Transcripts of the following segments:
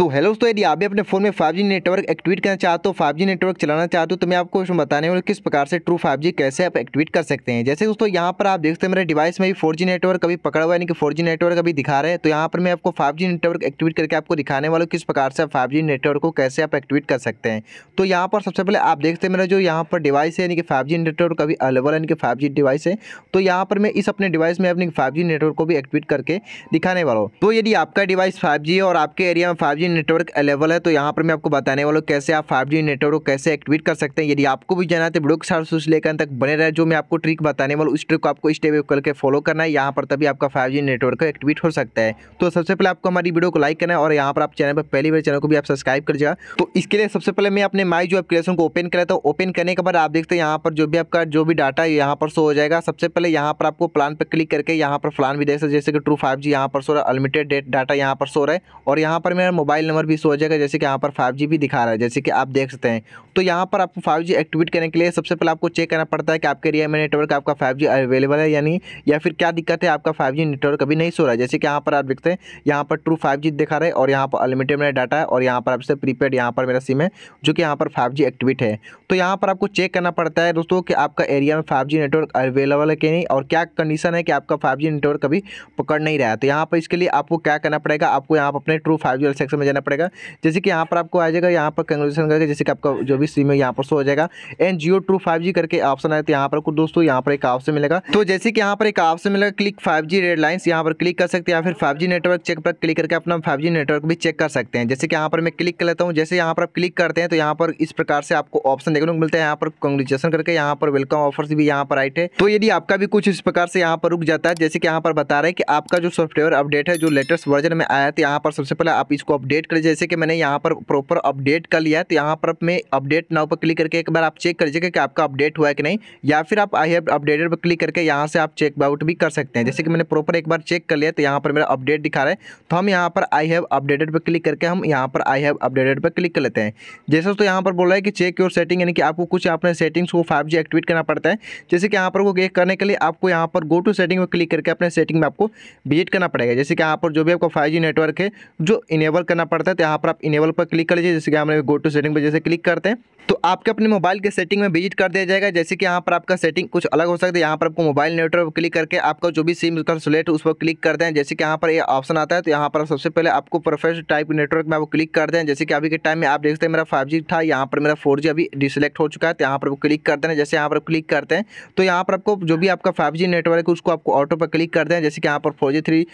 तो हेलो दोस्तों यदि आप भी अपने फ़ोन में 5G नेटवर्क एक्टिवेट करना चाहते हो 5G नेटवर्क चलाना चाहते हो तो मैं आपको इसमें बताने वाला किस प्रकार से ट्रू 5G कैसे आप एक्टिवेट कर सकते हैं जैसे दोस्तों यहाँ पर आप देख सकते हैं मेरे डिवाइस में भी 4G नेटवर्क कभी पकड़ा हुआ यानी कि जी नेटवर्क अभी दिखा रहे हैं तो यहाँ पर मैं आपको जी नेटवर्क एक्टिवेट करके आपको दिखाने वाला किस प्रकार से आप जी नेटवर्क को कैसे आप एक्टिवेट कर सकते हैं तो यहाँ पर सबसे पहले आप देखते हैं मेरा जो यहाँ पर डिवाइस है यानी कि फाइव नेटवर्क अभी अवेलेबल यानी कि फाइव डिवाइस है तो यहाँ पर मैं इस अपने डिवाइस में अपनी फाइव नेटवर्क को भी एक्टिवेट करके दिखाने वाला हूँ तो यदि आपका डिवाइस फाइव है और आपके एरिया में फाइव नेटवर्क अवेलेबल है तो यहाँ पर मैं आपको बताने वाला हूँ कैसे आप फाइव नेटवर्क कैसे एक्टिवेट कर सकते हैं यदि आपको भी जाना है तो वीडियो के साथ सूच लेकर तक बने रहे जो मैं आपको ट्रिक बताने वाला उस ट्रिक को आपको स्टेप करके फॉलो करना है यहाँ पर तभी आपका फाइव नेटवर्क एक्टिवेट हो सकता है तो सबसे पहले आपको हमारी वीडियो को लाइक करना है और यहाँ पर आप चैनल पर पहली बार चैनल को भी आप सब्सक्राइब कर जाएगा तो इसके लिए सबसे पहले मैं अपने माई जो एप्लीकेशन को ओपन कराता हूँ ओपन करने के बाद आप देखते हैं यहाँ पर जो भी आपका जो भी डाटा है यहाँ पर शो हो जाएगा सबसे पहले यहाँ पर आपको प्लान पर क्लिक करके यहाँ पर प्लान भी देख सकते जैसे कि ट्रू फाइव जी यहाँ पर सो रहा है अनलिमिटेड डेट डाटा यहाँ पर सो रहा है और यहाँ पर मेरा मोबाइल मोबाइल नंबर भी शो हो जाएगा जैसे कि यहाँ पर फाइव भी दिखा रहा है जैसे कि आप देख सकते हैं तो यहाँ पर आपको फाइव एक्टिवेट करने के लिए सबसे पहले आपको चेक करना पड़ता है कि आपके एरिया में नेटवर्क आपका फाइव अवेलेबल है यानी या फिर क्या दिक्कत है आपका फाइव नेटवर्क अभी नहीं सो रहा है जैसे कि यहाँ पर आप देखते हैं यहाँ पर ट्रू फाइव दिखा रहे है और यहाँ पर अनलिमिटेड मेरा डाटा है और यहाँ पर आपसे प्रीपेड यहाँ पर मेरा सिम है जो कि यहाँ पर फाइव एक्टिवेट है तो यहाँ पर आपको चेक करना पड़ता है दोस्तों कि आपका एरिया में फाइव नेटवर्क अवेलेबल है कि नहीं और क्या कंडीशन है कि आपका फाइव नेटवर्क अभी पकड़ नहीं रहा है तो यहाँ पर इसके लिए आपको क्या करना पड़ेगा आपको यहाँ पर अपने ट्रू फाइव सेक्शन में जाना पड़ेगा जैसे कि यहाँ पर आपको आ जाएगा यहाँ पर कंग्रेचुलेसन करके जैसे कि आपका जो भी सिम है यहाँ पर शो हो जाएगा एन जियो टू फाइव जी करके ऑप्शन आए तो यहाँ पर आपको दोस्तों यहाँ पर एक ऑप्शन मिलेगा तो जैसे कि यहाँ पर एक ऑप्शन मिलेगा click five G red lines यहाँ पर क्लिक कर सकते हैं या फिर फाइव जी नेटवर्क चेक पर क्लिक करके अपना फाइव जी नेटवर्क भी चेक कर सकते हैं जैसे कि यहाँ पर मैं क्लिक कर लेता हूँ जैसे यहाँ पर आप क्लिक करते हैं तो यहाँ पर इस प्रकार से आपको ऑप्शन देखने को मिलता है यहाँ पर कंग्रेचुलेसन करके यहाँ पर वेलकम ऑफर्स भी यहाँ पर आइट है तो यदि आपका भी कुछ इस प्रकार से यहाँ पर रुक जाता है जैसे कि यहाँ पर बता रहे हैं कि आपका जो सॉफ्टवेयर अपडेट है जो लेटेस्ट वर्जन में आया तो यहाँ पर सबसे पहले आप इसको अपडेट कर जैसे कि मैंने यहाँ पर प्रॉपर अपडेट कर लिया है तो यहाँ पर मैं अपडेट नाउ पर क्लिक करके एक बार आप चेक कर लीजिएगा कि आपका अपडेट हुआ है कि नहीं या फिर आप आई हैव अपडेटेड पर क्लिक करके यहाँ से आप चेक आउट भी कर सकते हैं जैसे कि मैंने प्रॉपर एक बार चेक कर लिया तो यहाँ पर मेरा अपडेट दिखा रहा है तो हम यहाँ पर आई हैव अपडेटेड पर क्लिक करके हम यहाँ पर आई हैव अपडेटेड पर क्लिक कर लेते हैं जैसे तो यहाँ पर बोला है कि चेक योर सेटिंग यानी कि आपको कुछ अपने सेटिंग्स को फाइव एक्टिवेट करना पड़ता है जैसे कि यहाँ पर वो करने के लिए आपको यहाँ पर गो टू सेटिंग में क्लिक करके अपने सेटिंग में आपको विजिट करना पड़ेगा जैसे कि यहाँ पर जो भी आपका फाइव नेटवर्क है जो इनेबल करना करना पड़ता है तो यहाँ पर आप इनेबल पर क्लिक कर लीजिए जैसे कि हमने गो टू सेटिंग पर जैसे क्लिक करते हैं तो आपके अपने मोबाइल के सेटिंग में विजिट कर दिया जाएगा जैसे कि यहाँ पर आपका सेटिंग कुछ अलग हो सकता है यहाँ पर आपको मोबाइल नेटवर्क पर क्लिक करके आपका जो भी सिम का सिलेक्ट उस पर क्लिक करते हैं जैसे कि यहाँ पर ये ऑप्शन आता है तो यहाँ पर सबसे पहले आपको प्रोफेशनल टाइप नेटवर्क में आपको क्लिक करते हैं जैसे कि अभी के टाइम में आप देखते हैं मेरा फाइव था यहाँ पर मेरा फोर अभी डिसलेक्ट हो चुका है तो यहाँ पर क्लिक करते हैं जैसे यहाँ पर क्लिक करते हैं तो यहाँ पर आपको जो भी आपका फाइव नेटवर्क है उसको आपको ऑटो पर क्लिक करते हैं जैसे कि यहाँ पर फोर जी थ्री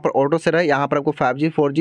पर ऑटो से रहे यहाँ पर आपको five G four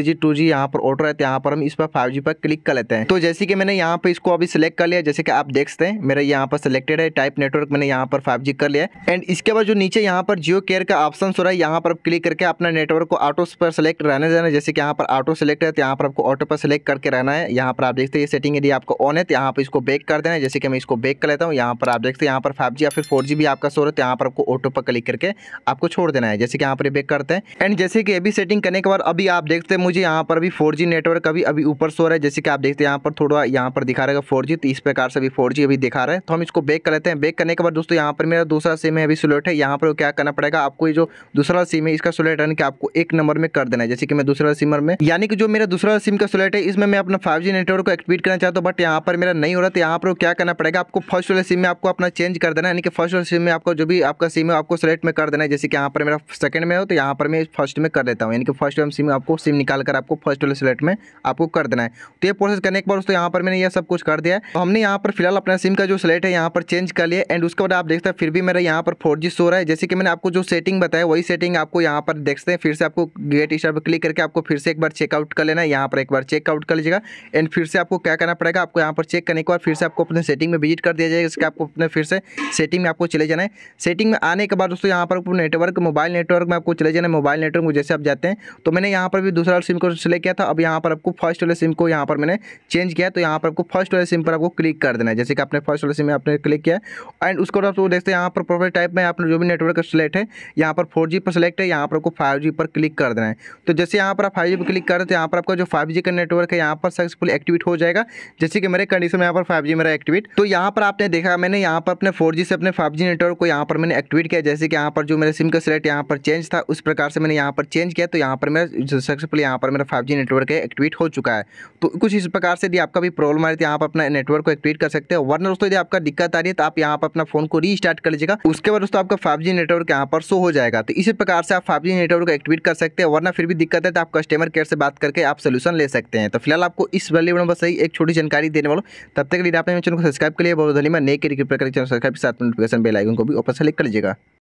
three G two G यहाँ पर ऑटो रहते हैं यहाँ पर हम इस पर फाइव जी पर क्लिक कर लेते हैं तो जैसे कि मैंने यहाँ पे इसको अभी सिलेक्ट कर लिया जैसे कि आप देख सकते हैं मेरा यहाँ पर सिलेक्टेड है टाइप नेटवर्क मैंने यहाँ पर फाइव कर लिया एंड इसके बाद जो नीचे यहाँ पर जियो केयर का ऑप्शन हो रहा है यहाँ पर क्लिक करके अपना नेटवर्क को ऑटो पर सिलेक्ट रहने देना जैसे कि यहाँ पर ऑटो सिलेक्ट है तो यहाँ पर आपको ऑटो पर सिलेक्ट करके रहना है यहाँ पर आप देखते हैं ये सेटिंग यदि आपको ऑन है तो यहाँ पर इसको बेक कर देना है जैसे कि मैं इसको बेक कर लेता हूँ यहाँ पर आप देखते हैं यहाँ पर फाइव या फिर फोर भी आपका सो रहा है यहाँ पर आपको ऑटो पर क्लिक करके आपको छोड़ देना है जैसे कि यहाँ पर बेक करते हैं एंड जैसे कि ये भी सेटिंग करने के बाद अभी आप देखते हैं मुझे यहाँ पर भी फोर नेटवर्क अभी अभी ऊपर सो रहा है जैसे कि आप देखते हैं यहाँ पर थोड़ा यहाँ पर दिखा रहेगा फोर तो इस प्रकार से अभी फोर अभी दिखा रहा है तो हम इसको बेक कर लेते हैं बेक करने के बाद दोस्तों यहाँ पर मेरा दूसरा सिम है अभी सुलेट है यहाँ पर क्या करना पड़ेगा आपको ये जो दूसरा सिम है इसका सुलेट रन के आपको एक नंबर में कर देना है जैसे कि मैं दूसरा सिमर में यानी कि जो मेरा दूसरा सिम का सुलेट है इसमें मैं अपना फाइव नेटवर्क को एक्टिवेट करना चाहता हूँ बट यहाँ पर मेरा नहीं हो रहा तो यहाँ पर क्या करना पड़ेगा आपको फर्स्ट वाले सिम में आपको अपना चेंज कर देना यानी कि फर्स्ट वाले सिम में आपको जो भी आपका सिम है आपको सिलेक्ट में कर देना है जैसे कि यहाँ पर मेरा सेकंड में हो तो यहाँ पर मैं फर्स्ट में कर देता हूँ यानी कि फर्स्ट सिम आपको सिम निकाल डालकर आपको फर्स्ट वाले सिलेक्ट में आपको कर देना है तो ये प्रोसेस करने के बाद दोस्तों यहाँ पर मैंने ये सब कुछ कर दिया है तो हमने यहाँ पर फिलहाल अपना सिम का जो सिलेक्ट है यहाँ पर चेंज कर लिया एंड उसके बाद आप देखते हैं फिर भी मेरा यहाँ पर फोर शो रहा है जैसे कि मैंने आपको जो सेटिंग बताया वही सेटिंग आपको यहाँ पर देखते हैं फिर से आपको गेट स्टार पर क्लिक करके आपको फिर से एक बार चेकआउट कर लेना है यहाँ पर एक बार चेकआउट कर लीजिएगा एंड फिर से आपको क्या करना पड़ेगा आपको यहाँ पर चेक करने के बाद फिर से आपको अपने सेटिंग में विजिट कर दिया जाएगा इसके आपको अपने फिर से सेटिंग में आपको चले जाना है सेटिंग में आने के बाद दोस्तों यहाँ पर नेटवर्क मोबाइल नेटवर्क में आपको चले जाना है मोबाइल नेटवर्क में जैसे आप जाते हैं तो मैंने यहाँ पर भी दूसरा सिम को सिलेक्ट किया था अब यहाँ पर आपको फर्स्ट वाले सिम को यहाँ पर मैंने चेंज किया तो यहाँ पर आपको फर्स्ट वाले सिम पर आपको क्लिक कर देना है जैसे कि आपने फर्स्ट वाले सिम में आपने क्लिक किया एंड उसको आप देखते हैं यहाँ पर प्रोफाइल टाइप में आपने जो भी नेटवर्क सिलेक्ट है यहाँ पर फोर पर सिलेक्ट है यहाँ पर आपको फाइव पर क्लिक कर देना है तो जैसे यहाँ पर आप फाइव पर क्लिक करें तो यहाँ पर आपका जो फाइव का नेटवर्क है यहाँ पर सक्सेसफुल एक्टिवेट हो जाएगा जैसे कि मेरे कंडीशन में यहाँ पर फाइव मेरा एक्टिवेट तो यहाँ पर आपने देखा मैंने यहाँ पर अपने फोर से अपने फाइव नेटवर्क को यहाँ पर मैंने एक्टिवेट किया जैसे कि यहाँ पर जो मेरे सिम का सिलेक्ट यहाँ पर चेंज था उस प्रकार से मैंने यहाँ पर चेंज किया तो यहाँ पर मैं सक्सेसफुल यहाँ यहाँ पर मेरा फाइव नेटवर्क है एक्टिवेट हो चुका है तो कुछ इस प्रकार से यदि आपका भी प्रॉब्लम आ रही है आप तो अपना नेटवर्क को एक्टिवेट कर सकते हैं वरना दोस्तों यदि आपका दिक्कत आ रही है तो आप यहाँ पर अपना फोन को रीस्टार्ट कर लीजिएगा उसके बाद दोस्तों आपका फाइव नेटवर्क यहाँ पर शो हो जाएगा तो इसी प्रकार से आप फाइव नेटवर्क को एक्टिवेट कर सकते हैं वरना फिर भी दिक्कत है तो आप कस्टमर केयर से बात करके आप सोल्यूशन ले सकते हैं तो फिलहाल आपको इस वाली में बस एक छोटी जानकारी देने वालों तब तक लिए आपने चैनल को सब्सक्राइब के लिए बहुत धन्यवाद नए के रिक्वेट करके चैनल सब्सक्राइब साथ नोटिफिकेशन बेल आइकन को भी ऊपर सेलेक्ट कर लीजिएगा